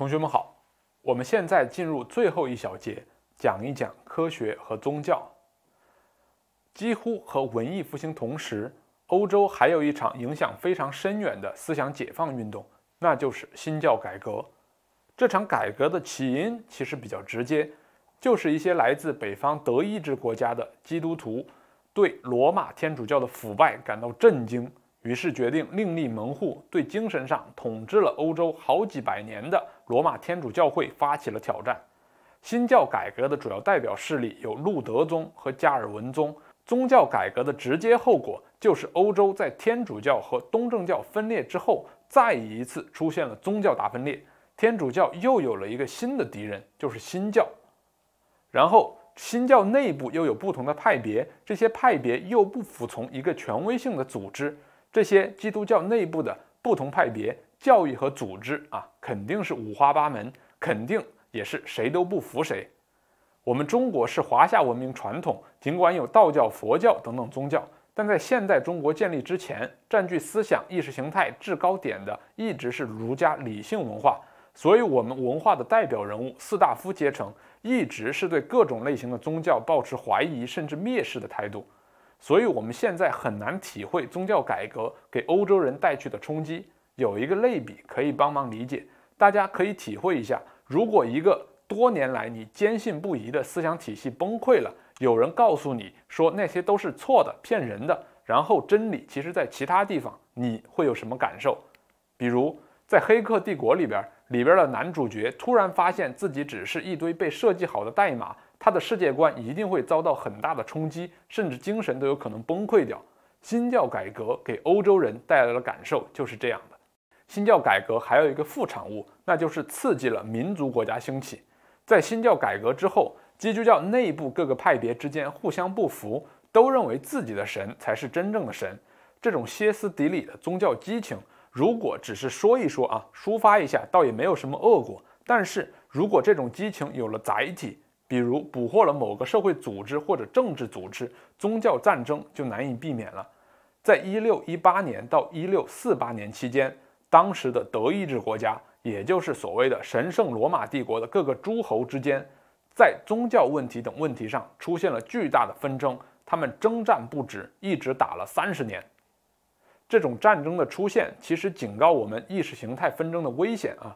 同学们好，我们现在进入最后一小节，讲一讲科学和宗教。几乎和文艺复兴同时，欧洲还有一场影响非常深远的思想解放运动，那就是新教改革。这场改革的起因其实比较直接，就是一些来自北方德意志国家的基督徒对罗马天主教的腐败感到震惊，于是决定另立门户，对精神上统治了欧洲好几百年的。罗马天主教会发起了挑战，新教改革的主要代表势力有路德宗和加尔文宗。宗教改革的直接后果就是欧洲在天主教和东正教分裂之后，再一次出现了宗教大分裂。天主教又有了一个新的敌人，就是新教。然后，新教内部又有不同的派别，这些派别又不服从一个权威性的组织。这些基督教内部的不同派别。教育和组织啊，肯定是五花八门，肯定也是谁都不服谁。我们中国是华夏文明传统，尽管有道教、佛教等等宗教，但在现代中国建立之前，占据思想、意识形态制高点的一直是儒家理性文化。所以，我们文化的代表人物四大夫阶层，一直是对各种类型的宗教保持怀疑甚至蔑视的态度。所以，我们现在很难体会宗教改革给欧洲人带去的冲击。有一个类比可以帮忙理解，大家可以体会一下：如果一个多年来你坚信不疑的思想体系崩溃了，有人告诉你说那些都是错的、骗人的，然后真理其实在其他地方，你会有什么感受？比如在《黑客帝国》里边，里边的男主角突然发现自己只是一堆被设计好的代码，他的世界观一定会遭到很大的冲击，甚至精神都有可能崩溃掉。新教改革给欧洲人带来的感受就是这样的。新教改革还有一个副产物，那就是刺激了民族国家兴起。在新教改革之后，基督教内部各个派别之间互相不服，都认为自己的神才是真正的神。这种歇斯底里的宗教激情，如果只是说一说啊，抒发一下，倒也没有什么恶果。但是如果这种激情有了载体，比如捕获了某个社会组织或者政治组织，宗教战争就难以避免了。在一六一八年到一六四八年期间。当时的德意志国家，也就是所谓的神圣罗马帝国的各个诸侯之间，在宗教问题等问题上出现了巨大的纷争，他们征战不止，一直打了三十年。这种战争的出现，其实警告我们意识形态纷争的危险啊！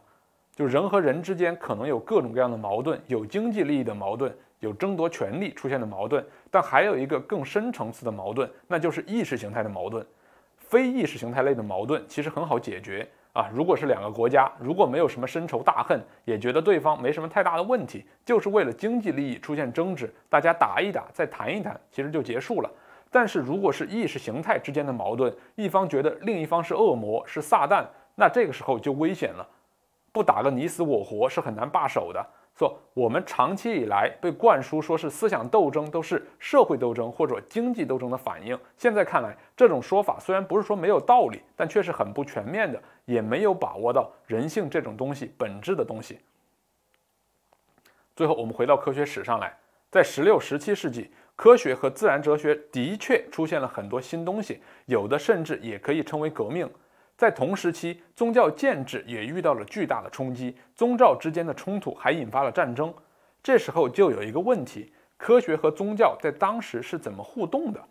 就人和人之间可能有各种各样的矛盾，有经济利益的矛盾，有争夺权力出现的矛盾，但还有一个更深层次的矛盾，那就是意识形态的矛盾。非意识形态类的矛盾其实很好解决啊。如果是两个国家，如果没有什么深仇大恨，也觉得对方没什么太大的问题，就是为了经济利益出现争执，大家打一打再谈一谈，其实就结束了。但是如果是意识形态之间的矛盾，一方觉得另一方是恶魔、是撒旦，那这个时候就危险了，不打个你死我活是很难罢手的。说我们长期以来被灌输说是思想斗争都是社会斗争或者经济斗争的反应，现在看来这种说法虽然不是说没有道理，但却是很不全面的，也没有把握到人性这种东西本质的东西。最后我们回到科学史上来，在十六、十七世纪，科学和自然哲学的确出现了很多新东西，有的甚至也可以称为革命。在同时期，宗教建制也遇到了巨大的冲击，宗教之间的冲突还引发了战争。这时候就有一个问题：科学和宗教在当时是怎么互动的？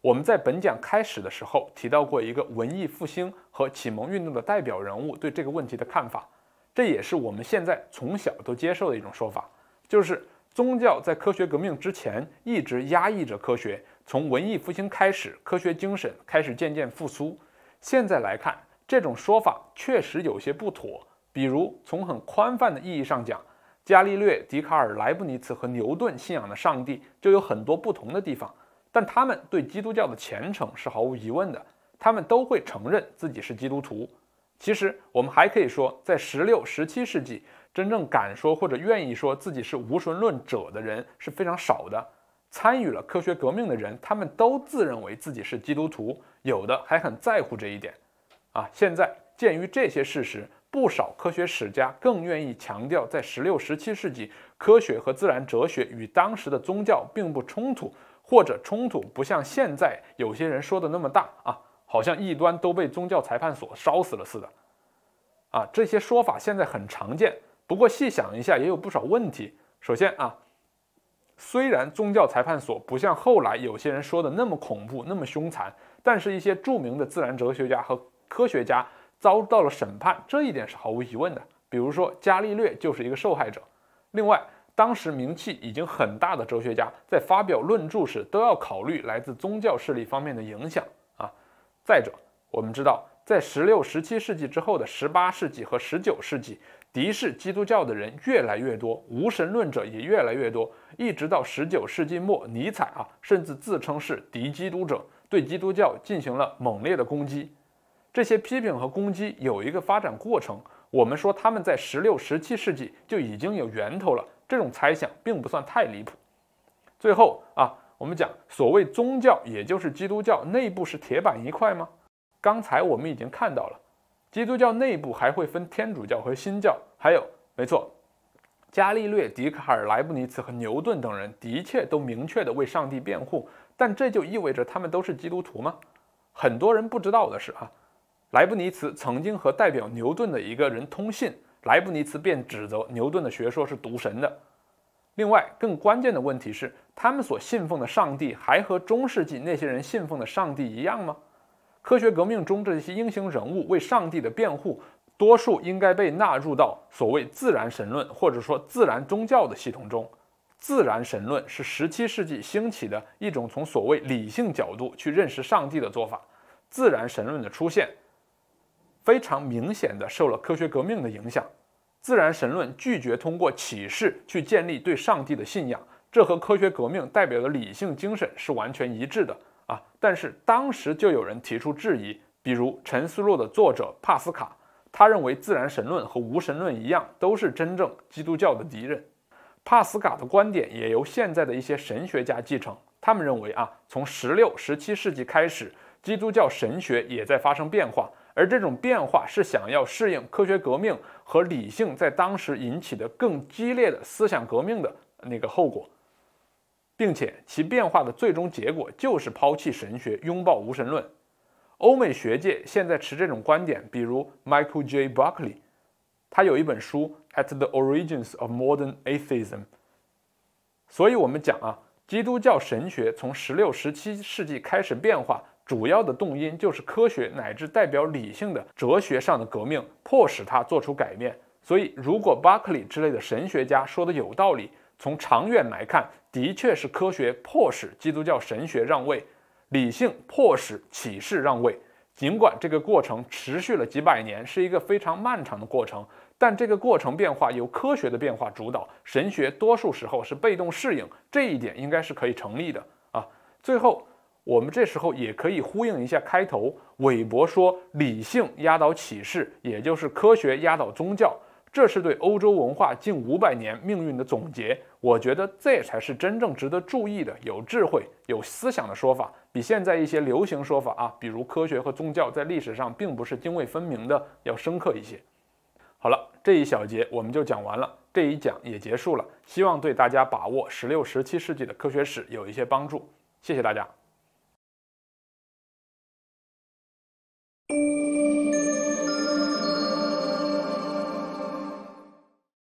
我们在本讲开始的时候提到过一个文艺复兴和启蒙运动的代表人物对这个问题的看法，这也是我们现在从小都接受的一种说法，就是宗教在科学革命之前一直压抑着科学，从文艺复兴开始，科学精神开始渐渐复苏。现在来看，这种说法确实有些不妥。比如，从很宽泛的意义上讲，伽利略、笛卡尔、莱布尼茨和牛顿信仰的上帝就有很多不同的地方，但他们对基督教的虔诚是毫无疑问的，他们都会承认自己是基督徒。其实，我们还可以说，在十六、十七世纪，真正敢说或者愿意说自己是无神论者的人是非常少的。参与了科学革命的人，他们都自认为自己是基督徒，有的还很在乎这一点，啊，现在鉴于这些事实，不少科学史家更愿意强调，在十六、十七世纪，科学和自然哲学与当时的宗教并不冲突，或者冲突不像现在有些人说的那么大啊，好像异端都被宗教裁判所烧死了似的，啊，这些说法现在很常见，不过细想一下也有不少问题。首先啊。虽然宗教裁判所不像后来有些人说的那么恐怖、那么凶残，但是一些著名的自然哲学家和科学家遭到了审判，这一点是毫无疑问的。比如说，伽利略就是一个受害者。另外，当时名气已经很大的哲学家，在发表论著时都要考虑来自宗教势力方面的影响啊。再者，我们知道，在十六、十七世纪之后的十八世纪和十九世纪。敌视基督教的人越来越多，无神论者也越来越多，一直到十九世纪末，尼采啊，甚至自称是敌基督者，对基督教进行了猛烈的攻击。这些批评和攻击有一个发展过程，我们说他们在十六、十七世纪就已经有源头了，这种猜想并不算太离谱。最后啊，我们讲所谓宗教，也就是基督教内部是铁板一块吗？刚才我们已经看到了。基督教内部还会分天主教和新教，还有，没错，伽利略、笛卡尔、莱布尼茨和牛顿等人的确都明确的为上帝辩护，但这就意味着他们都是基督徒吗？很多人不知道的是，哈，莱布尼茨曾经和代表牛顿的一个人通信，莱布尼茨便指责牛顿的学说是渎神的。另外，更关键的问题是，他们所信奉的上帝还和中世纪那些人信奉的上帝一样吗？科学革命中这些英雄人物为上帝的辩护，多数应该被纳入到所谓自然神论或者说自然宗教的系统中。自然神论是十七世纪兴起的一种从所谓理性角度去认识上帝的做法。自然神论的出现，非常明显的受了科学革命的影响。自然神论拒绝通过启示去建立对上帝的信仰，这和科学革命代表的理性精神是完全一致的。但是当时就有人提出质疑，比如《陈思洛》的作者帕斯卡，他认为自然神论和无神论一样，都是真正基督教的敌人。帕斯卡的观点也由现在的一些神学家继承，他们认为啊，从十六、十七世纪开始，基督教神学也在发生变化，而这种变化是想要适应科学革命和理性在当时引起的更激烈的思想革命的那个后果。并且其变化的最终结果就是抛弃神学，拥抱无神论。欧美学界现在持这种观点，比如 Michael J. Buckley，他有一本书《At the Origins of Modern Atheism》。所以，我们讲啊，基督教神学从十六、十七世纪开始变化，主要的动因就是科学乃至代表理性的哲学上的革命，迫使它做出改变。所以，如果巴克利之类的神学家说的有道理。从长远来看，的确是科学迫使基督教神学让位，理性迫使启示让位。尽管这个过程持续了几百年，是一个非常漫长的过程，但这个过程变化由科学的变化主导，神学多数时候是被动适应，这一点应该是可以成立的啊。最后，我们这时候也可以呼应一下开头，韦伯说理性压倒启示，也就是科学压倒宗教。这是对欧洲文化近五百年命运的总结，我觉得这才是真正值得注意的、有智慧、有思想的说法，比现在一些流行说法啊，比如科学和宗教在历史上并不是泾渭分明的，要深刻一些。好了，这一小节我们就讲完了，这一讲也结束了，希望对大家把握十六、十七世纪的科学史有一些帮助。谢谢大家。